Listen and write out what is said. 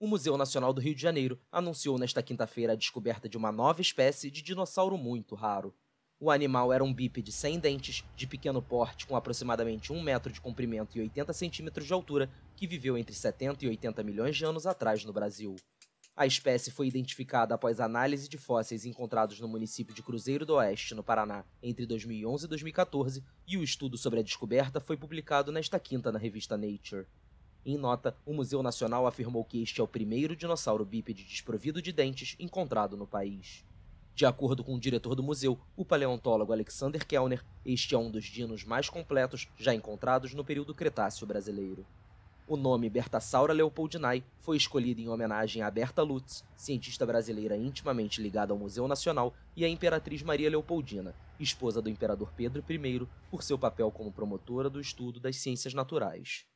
O Museu Nacional do Rio de Janeiro anunciou nesta quinta-feira a descoberta de uma nova espécie de dinossauro muito raro. O animal era um bípede sem dentes, de pequeno porte, com aproximadamente 1 metro de comprimento e 80 centímetros de altura, que viveu entre 70 e 80 milhões de anos atrás no Brasil. A espécie foi identificada após análise de fósseis encontrados no município de Cruzeiro do Oeste, no Paraná, entre 2011 e 2014, e o estudo sobre a descoberta foi publicado nesta quinta na revista Nature. Em nota, o Museu Nacional afirmou que este é o primeiro dinossauro bípede desprovido de dentes encontrado no país. De acordo com o diretor do museu, o paleontólogo Alexander Kellner, este é um dos dinos mais completos já encontrados no período Cretáceo brasileiro. O nome Bertasaura leopoldinae foi escolhido em homenagem a Berta Lutz, cientista brasileira intimamente ligada ao Museu Nacional, e à Imperatriz Maria Leopoldina, esposa do imperador Pedro I, por seu papel como promotora do estudo das ciências naturais.